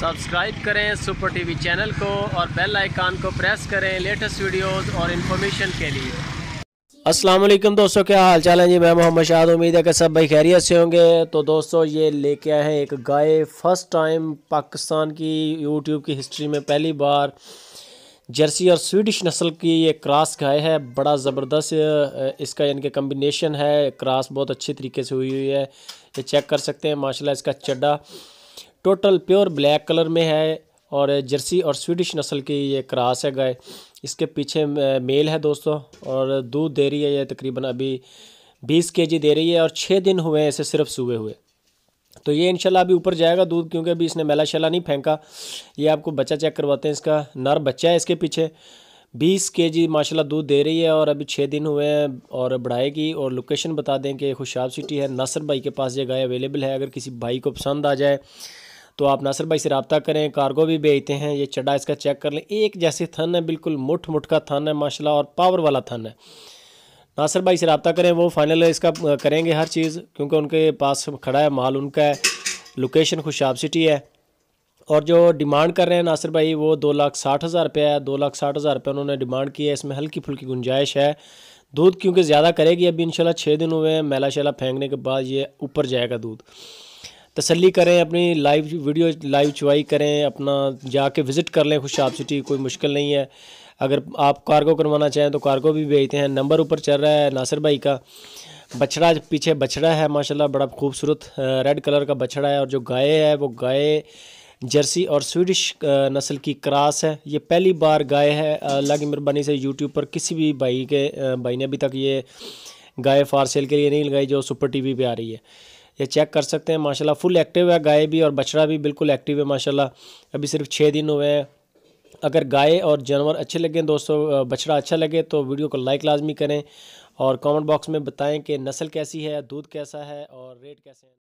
subscribe کریں super T V channel کو اور بیل آئیکن کو پریس کریں ویڈیوز اور انفارمیشن کے لیے السلام علیکم دوستو کیا حال چال ہیں جی میں محمد شاہد امید ہے کہ سب بھائی خیریت سے ہوں گے تو دوستو یہ لے کے آئے ہیں ایک گائے فرس ٹائم پاکستان کی یوٹیوب کی ہسٹری میں پہلی بار جرسی اور سویڈش نسل کی یہ کراس گائے ہے بڑا زبردست اس کا یعنی کہ کمبینیشن ہے کراس بہت اچھی طریقے سے ہوئی ہوئی ہے یہ چیک کر سکتے ہیں ماشاءاللہ اس کا چڈا ٹوٹل پیور بلیک کلر میں ہے اور جرسی اور سویڈش نسل کی یہ کراس ہے گائے اس کے پیچھے میل ہے دوستوں اور دودھ دے رہی ہے یہ تقریباً ابھی بیس کے جی دے رہی ہے اور چھ دن ہوئے ہیں اسے صرف سوئے ہوئے تو یہ انشاءاللہ ابھی اوپر جائے گا دودھ کیونکہ ابھی اس نے میلا شیلا نہیں پھینکا یہ آپ کو بچہ چیک کرواتے ہیں اس کا نر بچہ ہے اس کے پیچھے بیس کے جی ماشاءاللہ دودھ دے رہی ہے اور ابھی چھ دن ہوئے ہیں اور بڑھائے گی اور لوکیشن بتا دیں کہ خوشاب سٹی ہے ناصر بھائی کے پاس یہ گائے اویلیبل ہے اگر کسی بھائی کو پسند آ جائے تو آپ ناصر بھائی سے رابطہ کریں کارگو بھی بیچتے ہیں یہ چڈا اس کا چیک کر لیں ایک جیسے تھن ہے بالکل مٹھ مٹھ کا تھن ہے ماشاءاللہ اور پاور والا تھن ہے ناصر بھائی سے رابطہ کریں وہ فائنل اس کا کریں گے ہر چیز کیونکہ ان کے پاس کھڑا ہے مال ان کا ہے لوکیشن خوش سٹی ہے اور جو ڈیمانڈ کر رہے ہیں ناصر بھائی وہ دو لاکھ ساٹھ ہزار روپیہ ہے دو لاکھ ساٹھ ہزار روپیہ انہوں نے ڈیمانڈ کی ہے اس میں ہلکی پھلکی گنجائش ہے دودھ کیونکہ زیادہ کرے گی ابھی انشاءاللہ چھ دن ہوئے ہیں میلا شیلا پھینکنے کے بعد یہ اوپر جائے گا دودھ تسلی کریں اپنی لائیو ویڈیو لائیو چوائی کریں اپنا جا کے وزٹ کر لیں خود سٹی کوئی مشکل نہیں ہے اگر آپ کارگو کروانا چاہیں تو کارگو بھی بھیجتے ہیں نمبر اوپر چل رہا ہے ناصر بھائی کا بچھڑا پیچھے بچڑا ہے ماشاء اللہ بڑا خوبصورت ریڈ کلر کا بچھڑا ہے اور جو گائے ہے وہ گائے جرسی اور سویڈش نسل کی کراس ہے یہ پہلی بار گائے ہے اللہ کی مہربانی سے یوٹیوب پر کسی بھی بھائی کے بھائی نے ابھی تک یہ گائے فار سیل کے لیے نہیں لگائی جو سپر ٹی وی پہ آ رہی ہے یہ چیک کر سکتے ہیں ماشاءاللہ فل ایکٹیو ہے گائے بھی اور بچڑا بھی بالکل ایکٹیو ہے ماشاءاللہ ابھی صرف چھ دن ہوئے ہیں اگر گائے اور جانور اچھے لگیں دوستو بچڑا اچھا لگے تو ویڈیو کو لائک لازمی کریں اور کامنٹ باکس میں بتائیں کہ نسل کیسی ہے دودھ کیسا ہے اور ریٹ کیسے ہیں